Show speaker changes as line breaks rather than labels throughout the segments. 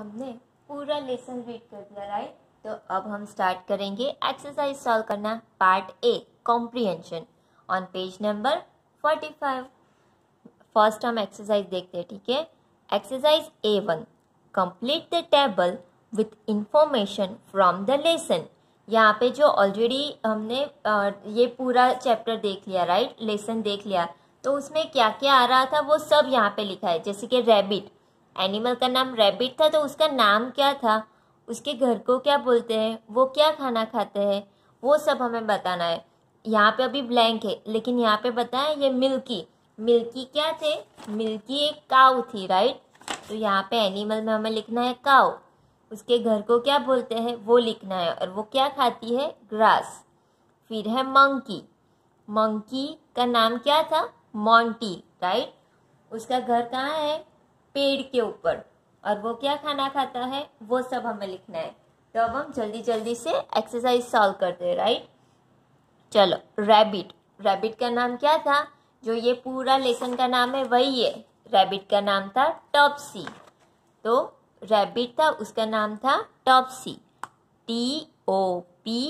हमने पूरा lesson read कर दिया राइट तो अब हम स्टार्ट करेंगे एक्सरसाइज सॉल्व करना part A comprehension on page number forty five first हम एक्सरसाइज देखते हैं ठीक है exercise A one complete the table with information from the lesson यहाँ पे जो ऑलरेडी हमने ये पूरा चैप्टर देख लिया राइट लेसन देख लिया तो उसमें क्या क्या आ रहा था वो सब यहाँ पे लिखा है जैसे कि रैबिट एनिमल का नाम रैबिट था तो उसका नाम क्या था उसके घर को क्या बोलते हैं वो क्या खाना खाते हैं वो सब हमें बताना है यहाँ पे अभी ब्लैंक है लेकिन यहाँ पे बताएं ये मिल्की मिल्की क्या थे मिल्की एक काव थी राइट तो यहाँ पे एनिमल में हमें लिखना है काउ उसके घर को क्या बोलते हैं वो लिखना है और वो क्या खाती है ग्रास फिर है मंकी मंकी का नाम क्या था मॉन्टी राइट उसका घर कहाँ है पेड़ के ऊपर और वो क्या खाना खाता है वो सब हमें लिखना है तो अब हम जल्दी जल्दी से एक्सरसाइज सॉल्व करते हैं राइट चलो रैबिट रैबिट का नाम क्या था जो ये पूरा लेसन का नाम है वही है रैबिट का नाम था टॉपसी तो रैबिट था उसका नाम था Topsy T O P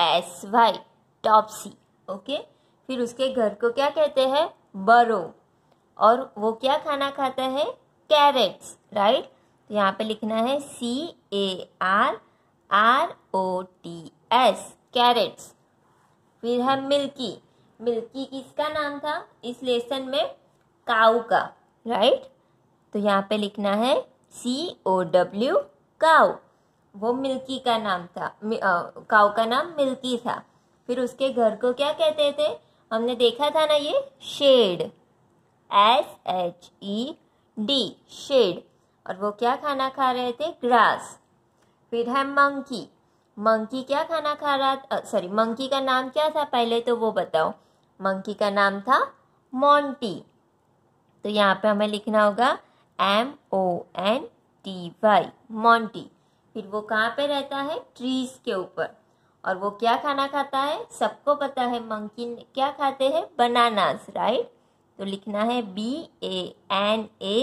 S Y Topsy okay फिर उसके घर को क्या कहते हैं बरो और वो क्या खाना खाता है कैरेट्स राइट तो यहाँ पे लिखना है C A R R O T S carrots फिर है मिल्की मिल्की किसका नाम था इस लेसन में काउ का राइट तो यहाँ पे लिखना है सी ओ डब्ल्यू काउ वो मिल्की का नाम था काउ का नाम मिल्की था फिर उसके घर को क्या कहते थे हमने देखा था ना ये shed S H E D shed और वो क्या खाना खा रहे थे ग्रास फिर है मंकी मंकी क्या खाना खा रहा सॉरी मंकी का नाम क्या था पहले तो वो बताओ मंकी का नाम था मोंटी तो यहाँ पे हमें लिखना होगा M O N T Y Monty फिर वो कहाँ पे रहता है ट्रीज के ऊपर और वो क्या खाना खाता है सबको पता है मंकी क्या खाते हैं बनानास राइट तो लिखना है B A N A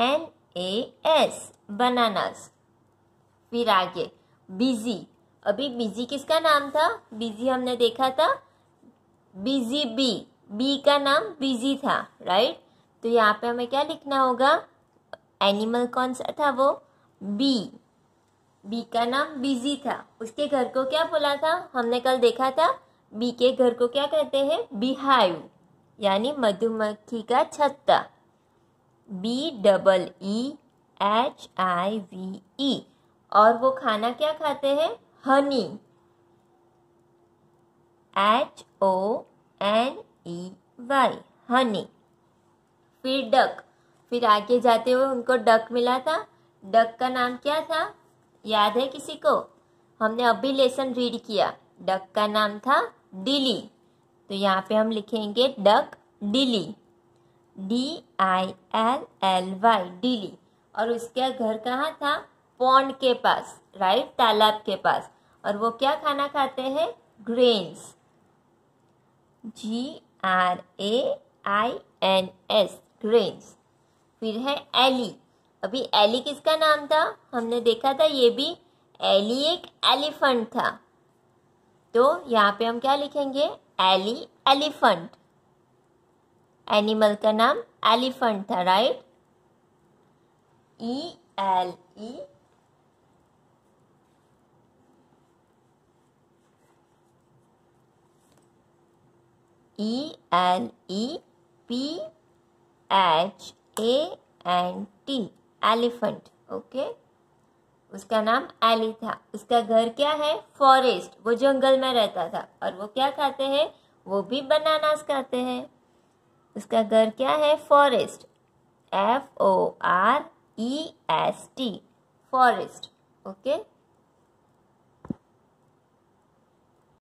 N A S bananas फिर आगे बिजी अभी बिजी किसका नाम था बिजी हमने देखा था बिजी बी बी का नाम बिजी था राइट तो यहाँ पे हमें क्या लिखना होगा एनिमल कौन सा था वो बी बी का नाम बिजी था उसके घर को क्या बोला था हमने कल देखा था बी के घर को क्या कहते हैं बिहाइव यानी मधुमक्खी का छत्ता B double E H I V E और वो खाना क्या खाते हैं honey H O N E Y honey फिर डक फिर आगे जाते हुए उनको डक मिला था डक का नाम क्या था याद है किसी को हमने अभी लेसन रीड किया डक का नाम था दिली तो यहाँ पे हम लिखेंगे duck Dilly D I L L Y Dilly और उसका घर कहाँ था पौंड के पास राइट तालाब के पास और वो क्या खाना खाते हैं grains G R A I N S grains फिर है एली अभी एली किसका नाम था हमने देखा था ये भी एली एक एलिफेंट था तो यहाँ पे हम क्या लिखेंगे एली एलिफेंट एनिमल का नाम एलिफेंट था right E L E E L E P H A N T elephant okay उसका नाम एली था उसका घर क्या है फॉरेस्ट वो जंगल में रहता था और वो क्या खाते हैं वो भी बनानास खाते हैं उसका घर क्या है forest F O R E S T forest okay